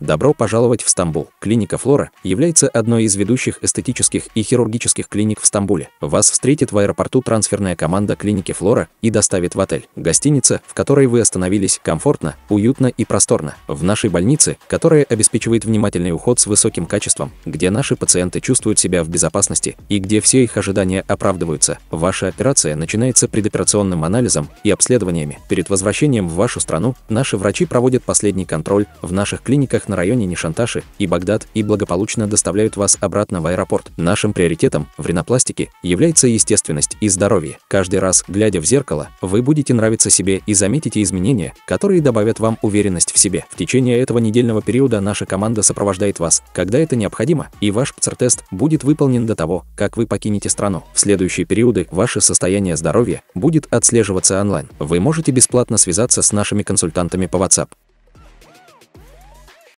Добро пожаловать в Стамбул. Клиника Флора является одной из ведущих эстетических и хирургических клиник в Стамбуле. Вас встретит в аэропорту трансферная команда клиники Флора и доставит в отель. Гостиница, в которой вы остановились, комфортно, уютно и просторно. В нашей больнице, которая обеспечивает внимательный уход с высоким качеством, где наши пациенты чувствуют себя в безопасности и где все их ожидания оправдываются. Ваша операция начинается предоперационным анализом и обследованиями. Перед возвращением в вашу страну наши врачи проводят последний контроль в наших клиниках на районе Нишанташи и Багдад и благополучно доставляют вас обратно в аэропорт. Нашим приоритетом в ринопластике является естественность и здоровье. Каждый раз, глядя в зеркало, вы будете нравиться себе и заметите изменения, которые добавят вам уверенность в себе. В течение этого недельного периода наша команда сопровождает вас, когда это необходимо, и ваш ПЦР-тест будет выполнен до того, как вы покинете страну. В следующие периоды ваше состояние здоровья будет отслеживаться онлайн. Вы можете бесплатно связаться с нашими консультантами по WhatsApp.